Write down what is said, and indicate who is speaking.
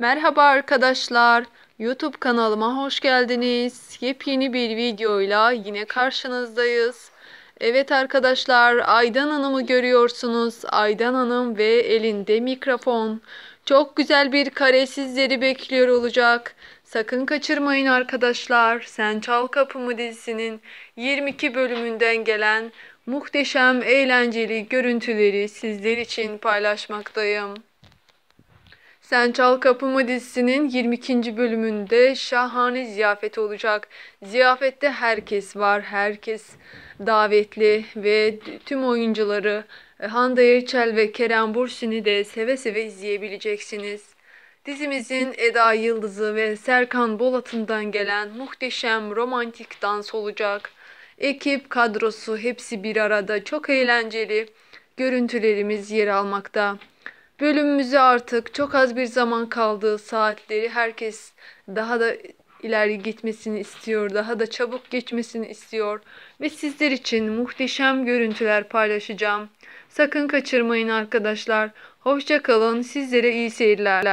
Speaker 1: Merhaba arkadaşlar. YouTube kanalıma hoş geldiniz. Yepyeni bir videoyla yine karşınızdayız. Evet arkadaşlar, Aydan Hanım'ı görüyorsunuz. Aydan Hanım ve elinde mikrofon. Çok güzel bir kare sizleri bekliyor olacak. Sakın kaçırmayın arkadaşlar. Sen Çal Kapımı dizisinin 22 bölümünden gelen muhteşem eğlenceli görüntüleri sizler için paylaşmaktayım. Sen Çal Kapımı dizisinin 22. bölümünde şahane ziyafet olacak. Ziyafette herkes var, herkes davetli ve tüm oyuncuları e, Hande Erçel ve Kerem Bursin'i de seve seve izleyebileceksiniz. Dizimizin Eda Yıldız'ı ve Serkan Bolat'ından gelen muhteşem romantik dans olacak. Ekip, kadrosu hepsi bir arada çok eğlenceli. Görüntülerimiz yer almakta. Bölümümüzü artık çok az bir zaman kaldı saatleri herkes daha da ileri gitmesini istiyor, daha da çabuk geçmesini istiyor ve sizler için muhteşem görüntüler paylaşacağım. Sakın kaçırmayın arkadaşlar. Hoşça kalın. Sizlere iyi seyirler.